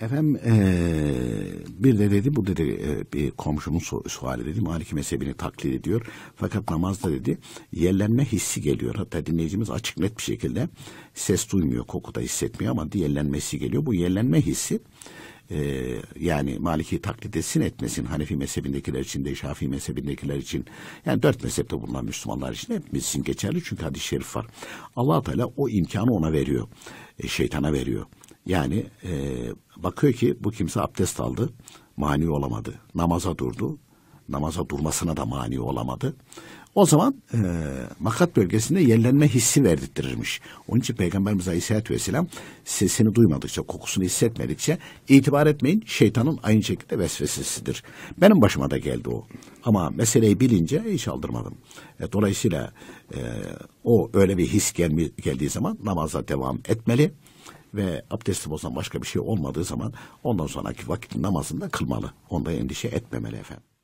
Efendim ee, bir de dedi bu dedi e, bir komşumun suali dedi Maliki mezhebini taklit ediyor. Fakat namazda dedi yerlenme hissi geliyor. Hatta dinleyicimiz açık net bir şekilde ses duymuyor koku da hissetmiyor ama yerlenme hissi geliyor. Bu yerlenme hissi e, yani Maliki taklit etsin etmesin Hanefi mezhebindekiler için de Şafii mezhebindekiler için yani dört mezhepte bulunan Müslümanlar için hepimiz için geçerli çünkü hadis-i şerif var. allah Teala o imkanı ona veriyor. E, şeytana veriyor. Yani e, bakıyor ki bu kimse abdest aldı, mani olamadı. Namaza durdu, namaza durmasına da mani olamadı. O zaman e, makat bölgesinde yerlenme hissi verdirtirmiş. Onun için Peygamberimiz Aleyhisselatü Vesselam sesini duymadıkça, kokusunu hissetmedikçe itibar etmeyin şeytanın aynı şekilde vesvesesidir. Benim başıma da geldi o. Ama meseleyi bilince hiç aldırmadım. E, dolayısıyla e, o öyle bir his gelmi, geldiği zaman namaza devam etmeli ve abdesti bozan başka bir şey olmadığı zaman ondan sonraki vakit namazında kılmalı. Onda endişe etmemeli efendim.